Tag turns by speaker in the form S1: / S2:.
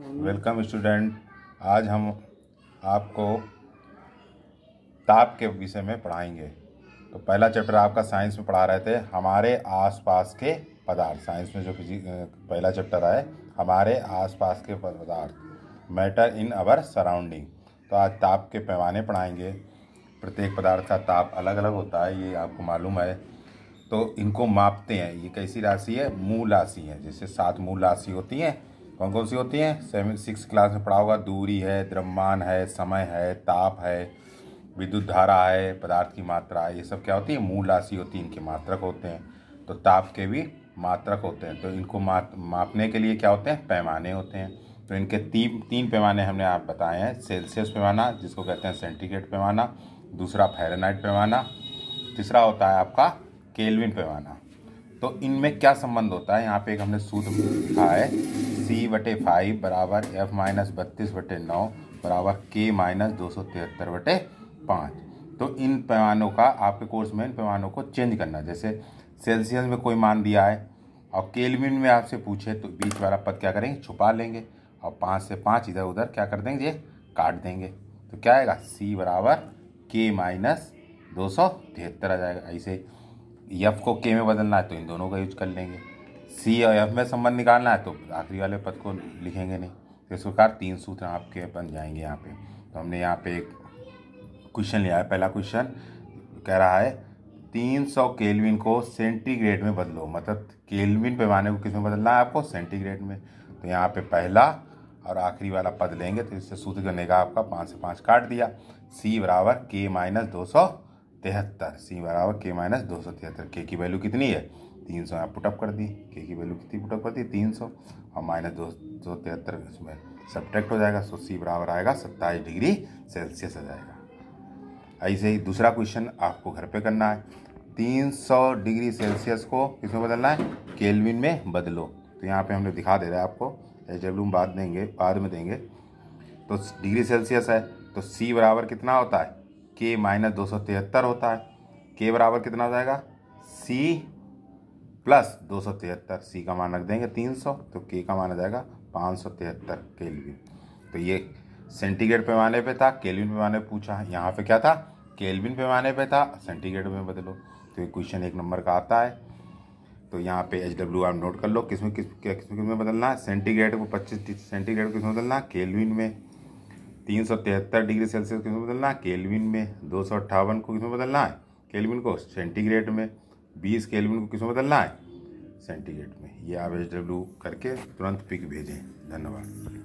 S1: welcome student आज हम आपको ताप के विषय में पढ़ाएंगे तो पहला चैप्टर आपका साइंस में पढ़ा रहे थे हमारे आसपास के पदार्थ साइंस में जो फिजिक पहला चैप्टर है हमारे आसपास के पदार्थ मैटर इन अवर सराउंडिंग तो आज ताप के पैमाने पढ़ाएंगे प्रत्येक पदार्थ का ताप अलग अलग होता है ये आपको मालूम है तो इनको मापते हैं ये कैसी राशि है मूल राशि है जैसे सात मूल राशि होती हैं कौन कौन सी होती हैं सेवन सिक्स क्लास में पढ़ा होगा दूरी है द्रव्यमान है समय है ताप है विद्युत धारा है पदार्थ की मात्रा है ये सब क्या होती है मूल राशि होती है इनके मात्रक होते हैं तो ताप के भी मात्रक होते हैं तो इनको मापने के लिए क्या होते हैं पैमाने होते हैं तो इनके तीन तीन पैमाने हमने आप बताए हैं सेल्सियस पैमाना जिसको कहते हैं सेंटीग्रेड पैमाना दूसरा फ़ारेनहाइट पैमाना तीसरा होता है आपका केल्विन पैमाना तो इनमें क्या संबंध होता है यहाँ पे एक हमने सूत्र लिखा है सी बटे फाइव बराबर एफ माइनस बत्तीस बटे नौ बराबर के माइनस दो सौ तिहत्तर बटे पाँच तो इन पैमानों का आपके कोर्स में इन पैमानों को चेंज करना जैसे सेल्सियस में कोई मान दिया है और केलमिन में आपसे पूछे तो बीच वाला पद क्या करेंगे छुपा लेंगे और पाँच से पाँच इधर उधर क्या कर देंगे काट देंगे तो क्या आएगा सी बराबर के माइनस दो सौ तिहत्तर आ जाएगा ऐसे यफ को के में बदलना है तो इन दोनों का यूज कर लेंगे सी और एफ में संबंध निकालना है तो आखिरी वाले पद को लिखेंगे नहीं तो इस प्रकार तीन सूत्र आपके बन जाएंगे यहाँ पे तो हमने यहाँ पे एक क्वेश्चन लिया है पहला क्वेश्चन कह रहा है तीन सौ केलविन को सेंटीग्रेड में बदलो मतलब केलविन पैमाने को किस में बदलना है आपको सेंटीग्रेड में तो यहाँ पे पहला और आखिरी वाला पद लेंगे तो इससे सूत्र गने का आपका पाँच से पाँच काट दिया सी बराबर के माइनस दो सौ तिहत्तर सी बराबर के माइनस दो सौ तिहत्तर के की वैल्यू कितनी है तीन सौ यहाँ पुटअप कर दी के की वैल्यू कितनी पुटअप कर दी तीन सौ और माइनस दो सौ तिहत्तर इसमें सब्ट्रैक्ट हो जाएगा सो सी बराबर आएगा सत्ताईस डिग्री सेल्सियस आ जाएगा ऐसे ही दूसरा क्वेश्चन आपको घर पे करना है तीन सौ डिग्री सेल्सियस को किसमें बदलना है केलविन में बदलो तो यहाँ पे हमने दिखा दे रहा है आपको एच डब्ल्यू बाद देंगे बाद में देंगे तो डिग्री सेल्सियस है तो सी बराबर कितना होता है के माइनस दो सौ तिहत्तर होता है के बराबर कितना हो जाएगा सी प्लस दो सौ तिहत्तर सी का मान रख देंगे तीन सौ तो के का मान जाएगा पाँच सौ तिहत्तर के लिए तो ये सेंटीग्रेड पैमाने पे था केल्विन पैमाने पूछा यहाँ पे क्या था केल्विन पैमाने पे था सेंटीग्रेड में बदलो तो ये क्वेश्चन एक नंबर का आता है तो यहाँ पे एच डब्ल्यू आर नोट कर लो किस में किस किस में बदलना है सेंटीग्रेड को पच्चीस सेंटीग्रेड को किस में बदलना केल्विन में तीन सौ तिहत्तर डिग्री सेल्सियस किसमें बदलना है केल्विन में दो सौ अट्ठावन को किसमें बदलना है केल्विन को सेंटीग्रेड में बीस केल्विन को किसमें बदलना है सेंटीग्रेड में ये आप एच डब्ल्यू करके तुरंत पिक भेजें धन्यवाद